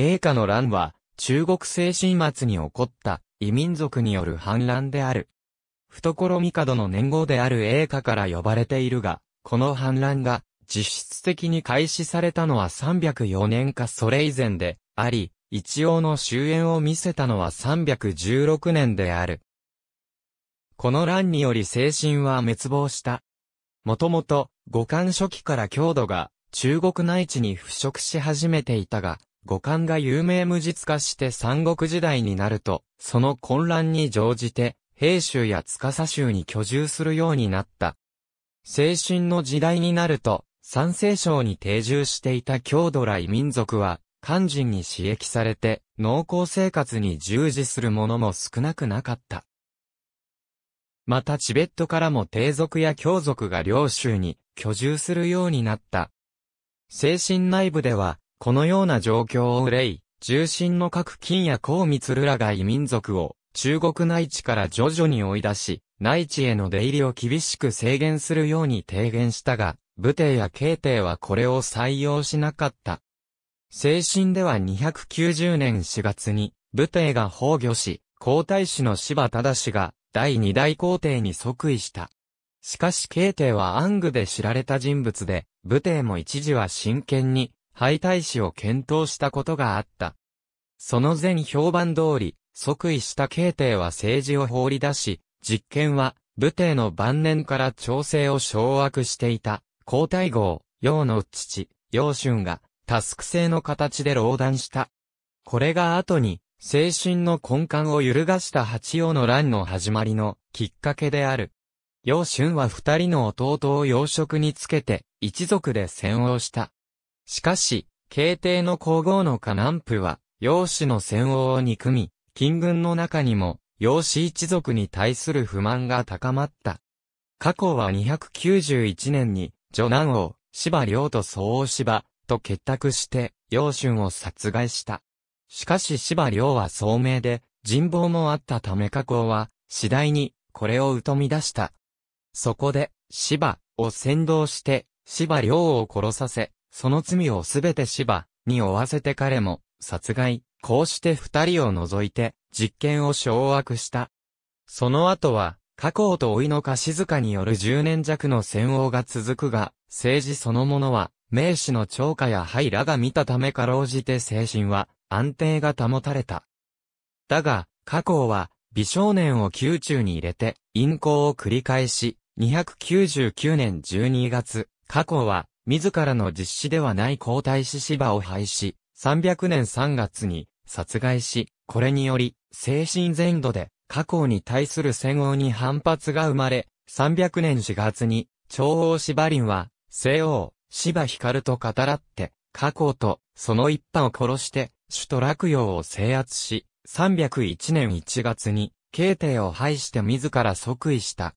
英画の乱は、中国精神末に起こった異民族による反乱である。懐帝の年号である英下から呼ばれているが、この反乱が実質的に開始されたのは304年かそれ以前であり、一応の終焉を見せたのは316年である。この乱により精神は滅亡した。もともと、五感初期から強度が中国内地に腐食し始めていたが、五感が有名無実化して三国時代になると、その混乱に乗じて、平州や司州に居住するようになった。精神の時代になると、三世省に定住していた郷土来民族は、漢人に刺激されて、農耕生活に従事する者も少なくなかった。またチベットからも帝族や教族が領州に居住するようになった。精神内部では、このような状況を憂い、重心の各金や高密ルらが異民族を中国内地から徐々に追い出し、内地への出入りを厳しく制限するように提言したが、武帝や慶帝はこれを採用しなかった。精神では290年4月に、武帝が崩御し、皇太子の柴忠氏が第二代皇帝に即位した。しかし慶帝は暗具で知られた人物で、武帝も一時は真剣に敗退死を検討したことがあった。その前評判通り、即位した慶帝は政治を放り出し、実権は武帝の晩年から調整を掌握していた、皇太后、楊の父、楊春が、タスク制の形で老断した。これが後に、精神の根幹を揺るがした八王の乱の始まりのきっかけである。楊春は二人の弟を養殖につけて、一族で戦をした。しかし、慶帝の皇后の家南府は、楊子の戦王を憎み、金軍の中にも、楊子一族に対する不満が高まった。過去は291年に、女南王、芝良と総王芝、と結託して、楊春を殺害した。しかし芝良は聡明で、人望もあったため加工は、次第に、これを疎み出した。そこで、芝を先導して、芝良を殺させ、その罪をすべて芝に負わせて彼も殺害、こうして二人を除いて実験を掌握した。その後は、加工と老いの貸塚による10年弱の戦王が続くが、政治そのものは、名士の超過や灰らが見たためかろうじて精神は安定が保たれた。だが、加工は、美少年を宮中に入れて、陰行を繰り返し、299年12月、加工は、自らの実施ではない皇太子芝を廃止、300年3月に殺害し、これにより、精神全土で、過去に対する戦王に反発が生まれ、300年4月に、長王芝林は、西王、芝光と語らって、過去と、その一派を殺して、首都洛陽を制圧し、301年1月に、慶帝を廃して自ら即位した。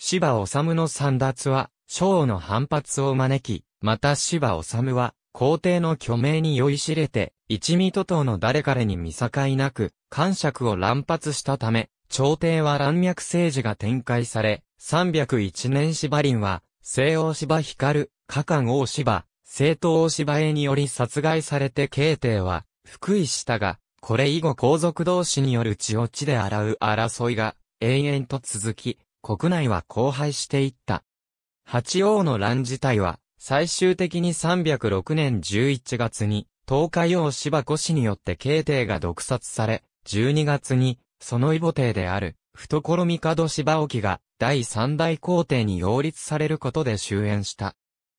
芝治の三奪は、将の反発を招き、また芝治は、皇帝の虚名に酔いしれて、一味徒党の誰彼に見境なく、感触を乱発したため、朝廷は乱脈政治が展開され、301年芝林は、西欧芝光、加冠王芝、正統大芝絵により殺害されて慶帝は、福井したが、これ以後皇族同士による血を血で洗う争いが、延々と続き、国内は荒廃していった。八王の乱自体は、最終的に306年11月に、東海王芝子氏によって慶帝が毒殺され、12月に、その異母帝である、懐帝芝沖が、第三代皇帝に擁立されることで終焉した。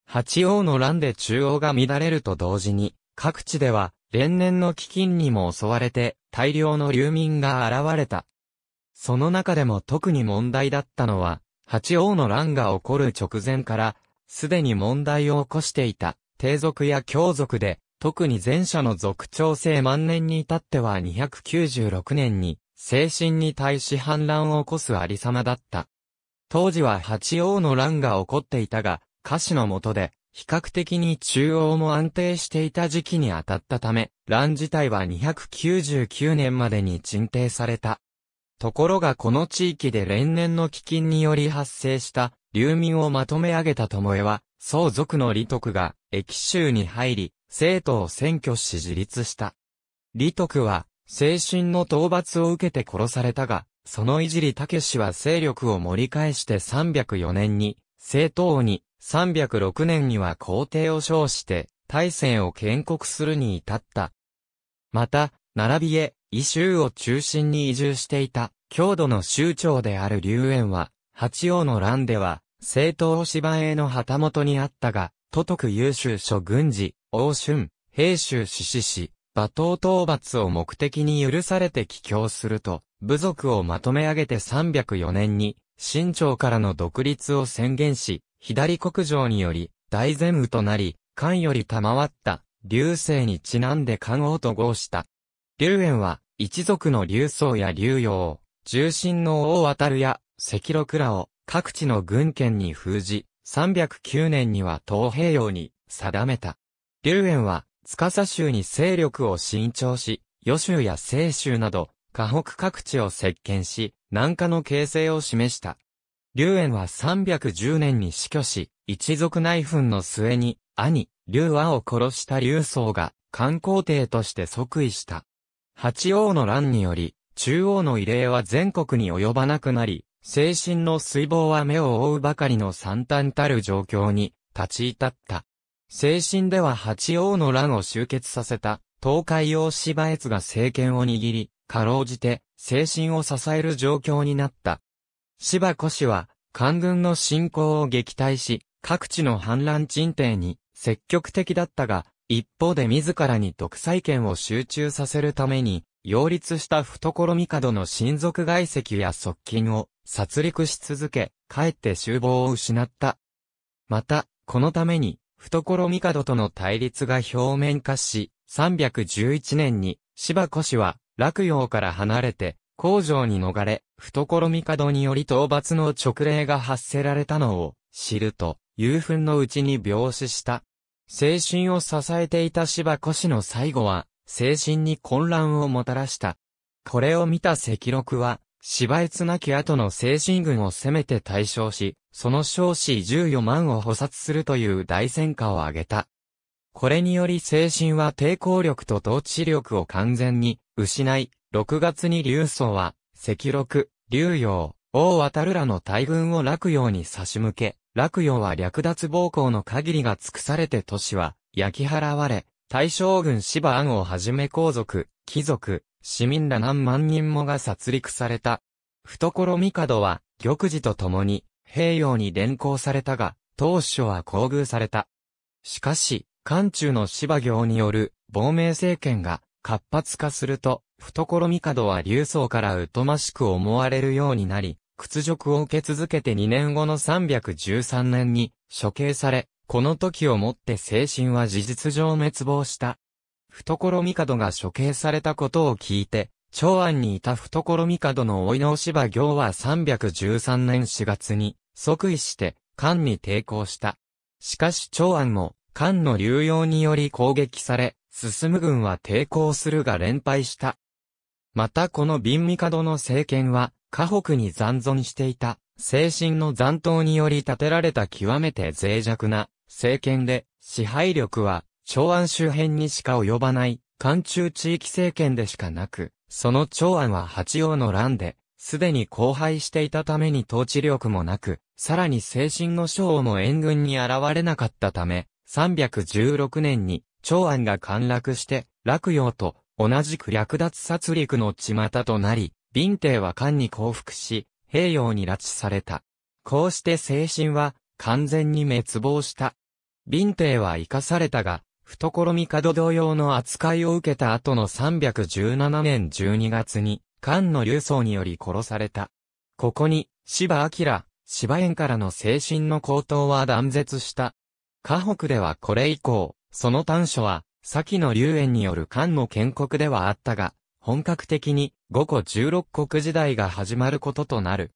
八王の乱で中央が乱れると同時に、各地では、連年の飢饉にも襲われて、大量の流民が現れた。その中でも特に問題だったのは、八王の乱が起こる直前から、すでに問題を起こしていた、帝族や強族で、特に前者の族長制万年に至っては296年に、精神に対し反乱を起こすありさまだった。当時は八王の乱が起こっていたが、歌詞の下で、比較的に中央も安定していた時期に当たったため、乱自体は299年までに鎮定された。ところがこの地域で連年の飢饉により発生した、流民をまとめ上げた巴は、相続の李徳が、駅州に入り、生徒を占拠し自立した。李徳は、精神の討伐を受けて殺されたが、そのいじり武は勢力を盛り返して304年に、政党に、306年には皇帝を称して、大戦を建国するに至った。また、並びへ、異州を中心に移住していた、郷土の州長である龍園は、八王の乱では、政党芝営の旗本にあったが、都督優秀諸軍事、王春、兵州志士氏、馬頭討伐を目的に許されて帰郷すると、部族をまとめ上げて304年に、清朝からの独立を宣言し、左国城により、大前武となり、官より賜った、流星にちなんで官王と号した。龍園は、一族の竜宗や竜陽、重臣の王渡るや、赤禄らを、各地の軍権に封じ、309年には東平洋に、定めた。龍園は、司州に勢力を伸長し、余州や西州など、河北各地を接見し、南下の形成を示した。龍園は310年に死去し、一族内紛の末に、兄、龍和を殺した龍宗が、観光帝として即位した。八王の乱により、中央の異例は全国に及ばなくなり、精神の水防は目を覆うばかりの惨憺たる状況に立ち至った。精神では八王の乱を集結させた東海王芝越が政権を握り、かろうじて精神を支える状況になった。芝子氏は官軍の侵攻を撃退し、各地の反乱鎮定に積極的だったが、一方で自らに独裁権を集中させるために、擁立した懐帝の親族外籍や側近を殺戮し続け、かえって厨房を失った。また、このために、懐帝との対立が表面化し、311年に、芝子氏は、洛陽から離れて、工場に逃れ、懐帝により討伐の直令が発せられたのを、知ると、遊憤のうちに病死した。精神を支えていた芝越の最後は、精神に混乱をもたらした。これを見た赤禄は、芝越なき後の精神軍を攻めて対象し、その少子14万を捕殺するという大戦果を挙げた。これにより精神は抵抗力と統治力を完全に失い、6月に劉宗は、赤禄、劉陽、王渡るらの大軍を洛陽に差し向け、洛陽は略奪暴行の限りが尽くされて都市は焼き払われ、大将軍芝安をはじめ皇族、貴族、市民ら何万人もが殺戮された。懐帝は、玉児と共に、平洋に連行されたが、当初は厚遇された。しかし、漢中の芝行による亡命政権が活発化すると、懐帝は流僧から疎ましく思われるようになり、屈辱を受け続けて2年後の313年に処刑され、この時をもって精神は事実上滅亡した。懐帝が処刑されたことを聞いて、長安にいた懐帝の老い直し場行は313年4月に即位して漢に抵抗した。しかし長安も漢の流用により攻撃され、進む軍は抵抗するが連敗した。またこの瓶帝の政権は河北に残存していた、精神の残党により建てられた極めて脆弱な政権で、支配力は、長安周辺にしか及ばない、関中地域政権でしかなく、その長安は八王の乱で、すでに荒廃していたために統治力もなく、さらに精神の将も援軍に現れなかったため、316年に長安が陥落して、洛陽と同じく略奪殺戮の巷となり、林帝は漢に降伏し、平洋に拉致された。こうして精神は完全に滅亡した。林帝は生かされたが、懐帝同様の扱いを受けた後の317年12月に、漢の流僧により殺された。ここに、芝明、芝園からの精神の高騰は断絶した。河北ではこれ以降、その短所は、先の流縁による漢の建国ではあったが、本格的に五個十六国時代が始まることとなる。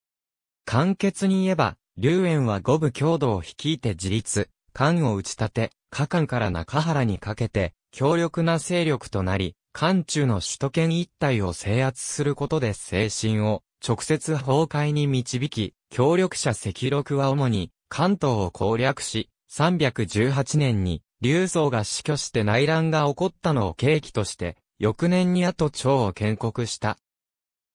簡潔に言えば、龍炎は五部郷土を率いて自立、漢を打ち立て、下関から中原にかけて、強力な勢力となり、漢中の首都圏一帯を制圧することで精神を直接崩壊に導き、協力者赤禄は主に関東を攻略し、318年に、劉宗が死去して内乱が起こったのを契機として、翌年に後朝を建国した。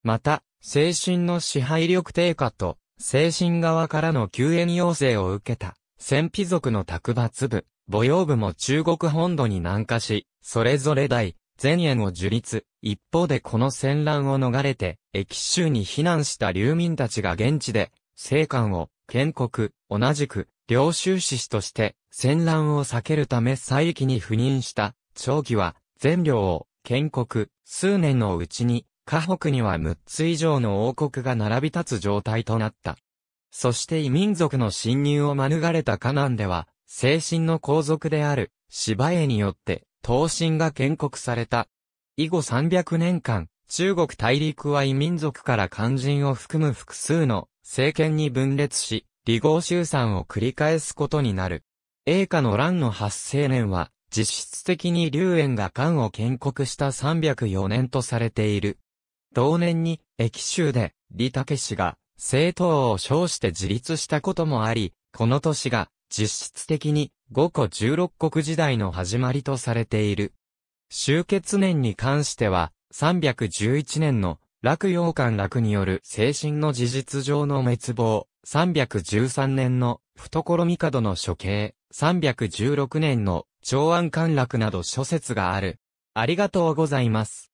また、精神の支配力低下と、精神側からの救援要請を受けた、戦費族の卓抜部、母用部も中国本土に南下し、それぞれ大、前縁を樹立、一方でこの戦乱を逃れて、駅州に避難した流民たちが現地で、生還を、建国、同じく、領収志士として、戦乱を避けるため再域に赴任した、長期は、全領を、建国、数年のうちに、河北には6つ以上の王国が並び立つ状態となった。そして異民族の侵入を免れた河南では、精神の皇族である、芝絵によって、東進が建国された。以後300年間、中国大陸は異民族から漢人を含む複数の政権に分裂し、離合集散を繰り返すことになる。英下の乱の発生年は、実質的に龍炎が漢を建国した304年とされている。同年に、駅州で、李武氏が、政党を称して自立したこともあり、この年が、実質的に、五個十六国時代の始まりとされている。終結年に関しては、311年の、落陽間落による精神の事実上の滅亡、313年の、懐帝の処刑、316年の長安陥落など諸説がある。ありがとうございます。